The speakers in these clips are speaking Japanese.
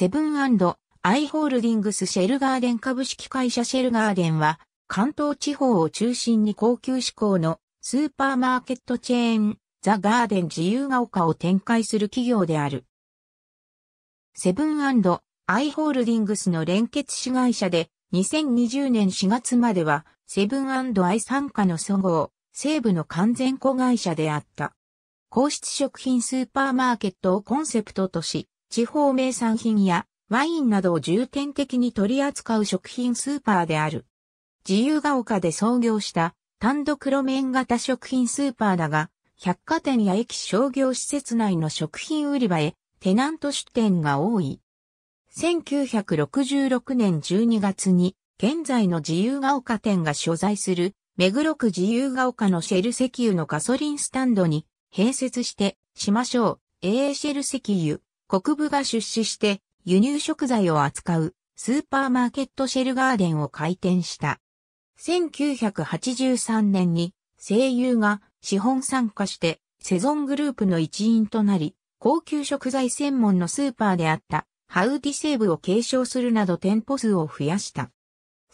セブンアイ・ホールディングス・シェルガーデン株式会社シェルガーデンは、関東地方を中心に高級志向のスーパーマーケットチェーン、ザ・ガーデン自由が丘を展開する企業である。セブンアイ・ホールディングスの連結子会社で、2020年4月までは、セブンアイ傘下の総合、西部の完全子会社であった。皇室食品スーパーマーケットをコンセプトとし、地方名産品やワインなどを重点的に取り扱う食品スーパーである。自由が丘で創業した単独路面型食品スーパーだが、百貨店や駅商業施設内の食品売り場へテナント出店が多い。1966年12月に現在の自由が丘店が所在する目黒区自由が丘のシェル石油のガソリンスタンドに併設してしましょう。AA シェル石油国部が出資して輸入食材を扱うスーパーマーケットシェルガーデンを開店した。1983年に声優が資本参加してセゾングループの一員となり、高級食材専門のスーパーであったハウディセーブを継承するなど店舗数を増やした。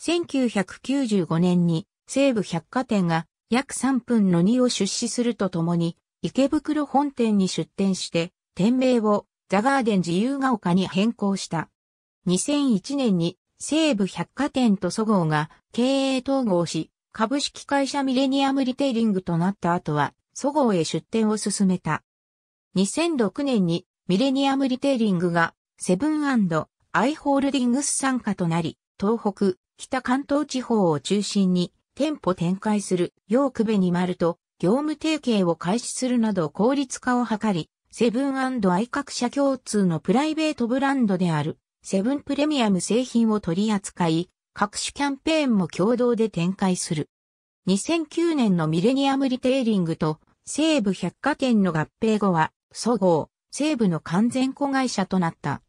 1995年に西武百貨店が約3分の2を出資するとともに池袋本店に出店して店名をザガーデン自由が丘に変更した。2001年に西武百貨店と祖号が経営統合し、株式会社ミレニアムリテイリングとなった後は、祖号へ出店を進めた。2006年にミレニアムリテイリングがセブンアイ・ホールディングス参加となり、東北、北関東地方を中心に店舗展開するヨークベニマルと業務提携を開始するなど効率化を図り、セブン愛各社共通のプライベートブランドである、セブンプレミアム製品を取り扱い、各種キャンペーンも共同で展開する。2009年のミレニアムリテイリングと西武百貨店の合併後は、そごう、西武の完全子会社となった。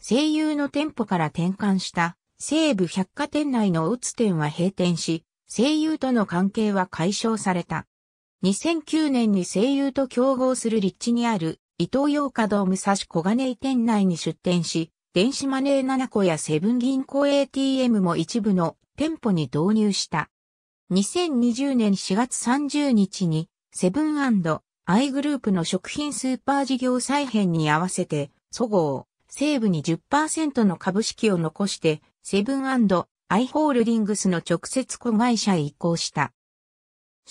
西友の店舗から転換した西武百貨店内の打つ店は閉店し、西友との関係は解消された。2009年に声優と競合する立地にある、伊東洋華堂武蔵小金井店内に出店し、電子マネー7個やセブン銀行 ATM も一部の店舗に導入した。2020年4月30日に、セブンアイグループの食品スーパー事業再編に合わせて、そごう、西武に10%の株式を残して、セブンアイ・ホールディングスの直接子会社へ移行した。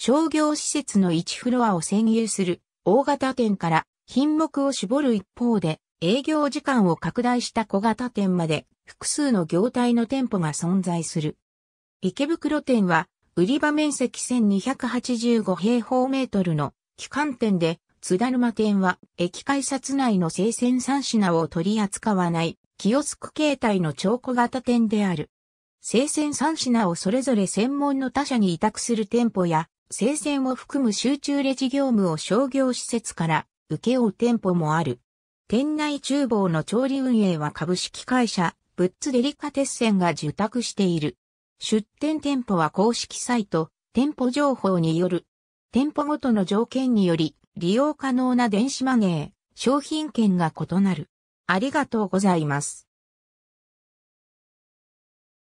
商業施設の1フロアを占有する大型店から品目を絞る一方で営業時間を拡大した小型店まで複数の業態の店舗が存在する。池袋店は売り場面積1285平方メートルの旗艦店で津田沼店は駅改札内の生鮮3品を取り扱わないキオスク形態の超小型店である。生鮮3品をそれぞれ専門の他社に委託する店舗や生鮮を含む集中レジ業務を商業施設から請け負う店舗もある。店内厨房の調理運営は株式会社、ブッツデリカテッセンが受託している。出店店舗は公式サイト、店舗情報による。店舗ごとの条件により、利用可能な電子マネー、商品券が異なる。ありがとうございます。